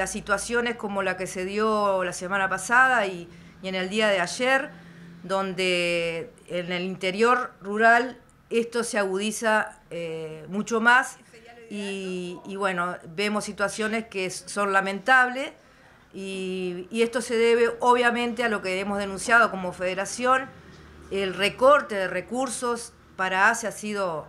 las situaciones como la que se dio la semana pasada y, en el día de ayer, donde en el interior rural esto se agudiza eh, mucho más y, bueno, vemos situaciones que son lamentables y, esto se debe obviamente a lo que hemos denunciado como federación, el recorte de recursos para ASE ha sido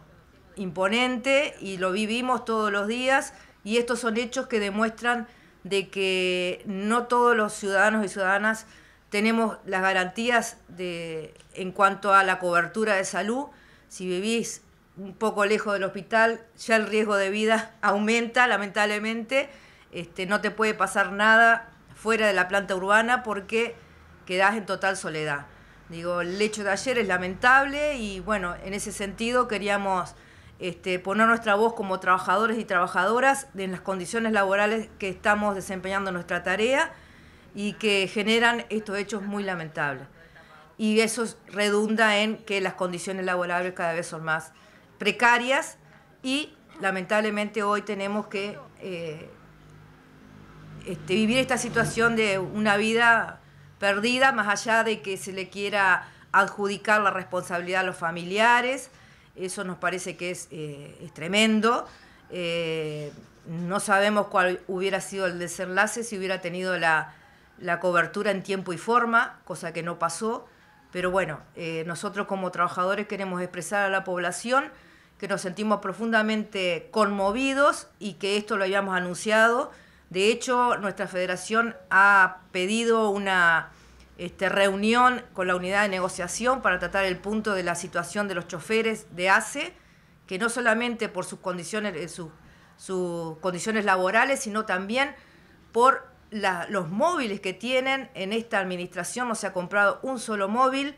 imponente y lo vivimos todos los días y estos son hechos que demuestran de que no todos los ciudadanos y ciudadanas tenemos las garantías de, en cuanto a la cobertura de salud. Si vivís un poco lejos del hospital, ya el riesgo de vida aumenta, lamentablemente. Este, no te puede pasar nada fuera de la planta urbana porque quedás en total soledad. Digo, el hecho de ayer es lamentable y bueno, en ese sentido queríamos este, poner nuestra voz como trabajadores y trabajadoras en las condiciones laborales que estamos desempeñando nuestra tarea y que generan estos hechos muy lamentables. Y eso redunda en que las condiciones laborales cada vez son más precarias y lamentablemente hoy tenemos que eh, este, vivir esta situación de una vida perdida, más allá de que se le quiera adjudicar la responsabilidad a los familiares, eso nos parece que es, eh, tremendo. Eh, no sabemos cuál hubiera sido el desenlace si hubiera tenido la, cobertura en tiempo y forma, cosa que no pasó. Pero bueno, eh, nosotros como trabajadores queremos expresar a la población que nos sentimos profundamente conmovidos y que esto lo habíamos anunciado. De hecho, nuestra federación ha pedido una este, reunión con la unidad de negociación para tratar el punto de la situación de los choferes de ACE, que no solamente por sus condiciones, eh, sus, sus condiciones laborales, sino también por los móviles que tienen en esta administración, no se ha comprado un solo móvil.